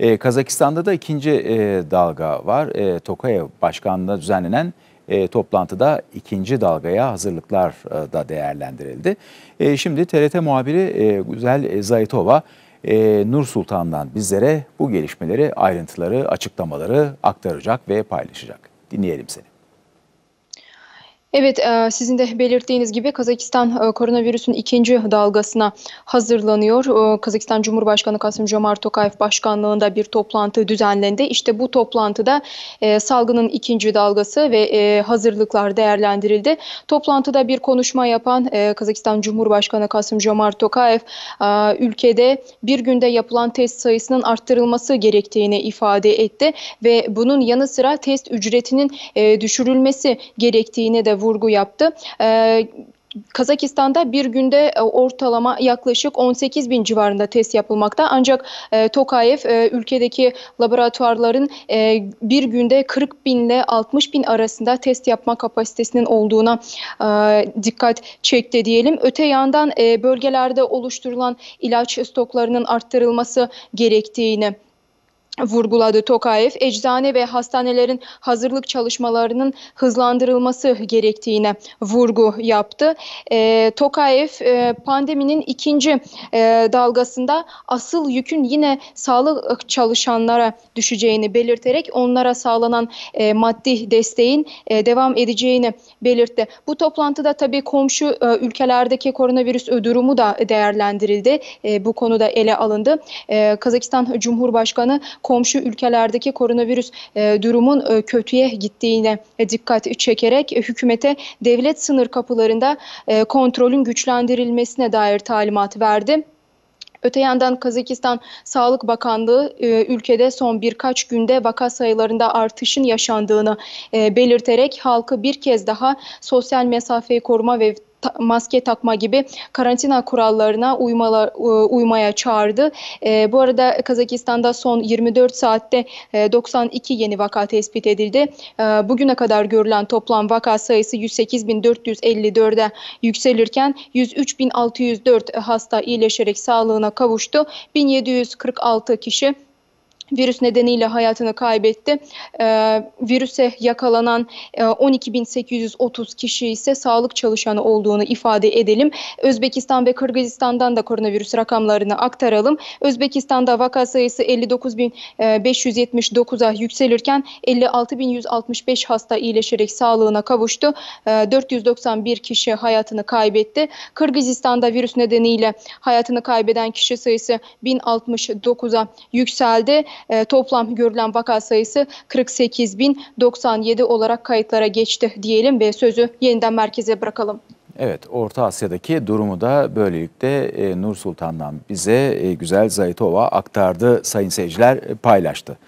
E, Kazakistan'da da ikinci e, dalga var. E, Tokayev başkanlığında düzenlenen e, toplantıda ikinci dalgaya hazırlıklar e, da değerlendirildi. E, şimdi TRT muhabiri e, Güzel Zaytova e, Nur Sultan'dan bizlere bu gelişmeleri, ayrıntıları, açıklamaları aktaracak ve paylaşacak. Dinleyelim seni. Evet, e, sizin de belirttiğiniz gibi Kazakistan e, koronavirüsün ikinci dalgasına hazırlanıyor. E, Kazakistan Cumhurbaşkanı Kasım Jomart Tokayev başkanlığında bir toplantı düzenlendi. İşte bu toplantıda salgının ikinci dalgası ve hazırlıklar değerlendirildi. Toplantıda bir konuşma yapan Kazakistan Cumhurbaşkanı Kasım Jomart Tokayev ülkede bir günde yapılan test sayısının arttırılması gerektiğini ifade etti ve bunun yanı sıra test ücretinin düşürülmesi gerektiğini de vurgu yaptı. E, Kazakistan'da bir günde e, ortalama yaklaşık 18 bin civarında test yapılmakta. Ancak e, Tokayev e, ülkedeki laboratuvarların e, bir günde 40 bin ile 60 bin arasında test yapma kapasitesinin olduğuna e, dikkat çekti diyelim. Öte yandan e, bölgelerde oluşturulan ilaç stoklarının arttırılması gerektiğini vurguladı Tokayev. Eczane ve hastanelerin hazırlık çalışmalarının hızlandırılması gerektiğine vurgu yaptı. E, Tokayev e, pandeminin ikinci e, dalgasında asıl yükün yine sağlık çalışanlara düşeceğini belirterek onlara sağlanan e, maddi desteğin e, devam edeceğini belirtti. Bu toplantıda tabii komşu e, ülkelerdeki koronavirüs durumu da değerlendirildi. E, bu konuda ele alındı. E, Kazakistan Cumhurbaşkanı komşu ülkelerdeki koronavirüs e, durumun e, kötüye gittiğine dikkat çekerek e, hükümete devlet sınır kapılarında e, kontrolün güçlendirilmesine dair talimat verdi. Öte yandan Kazakistan Sağlık Bakanlığı e, ülkede son birkaç günde vaka sayılarında artışın yaşandığını e, belirterek halkı bir kez daha sosyal mesafeyi koruma ve maske takma gibi karantina kurallarına uymala, uymaya çağırdı. E, bu arada Kazakistan'da son 24 saatte e, 92 yeni vaka tespit edildi. E, bugüne kadar görülen toplam vaka sayısı 108.454'e yükselirken 103.604 hasta iyileşerek sağlığına kavuştu. 1746 kişi virüs nedeniyle hayatını kaybetti. E, virüse yakalanan e, 12.830 kişi ise sağlık çalışanı olduğunu ifade edelim. Özbekistan ve Kırgızistan'dan da koronavirüs rakamlarını aktaralım. Özbekistan'da vaka sayısı 59.579'a yükselirken 56.165 hasta iyileşerek sağlığına kavuştu. E, ee, 491 kişi hayatını kaybetti. Kırgızistan'da virüs nedeniyle hayatını kaybeden kişi sayısı 1069'a yükseldi. E, toplam görülen vaka sayısı 48.097 olarak kayıtlara geçti diyelim ve sözü yeniden merkeze bırakalım. Evet, Orta Asya'daki durumu da böylelikle e, Nur Sultan'dan bize e, Güzel Zaytova aktardı, sayın seyirciler paylaştı.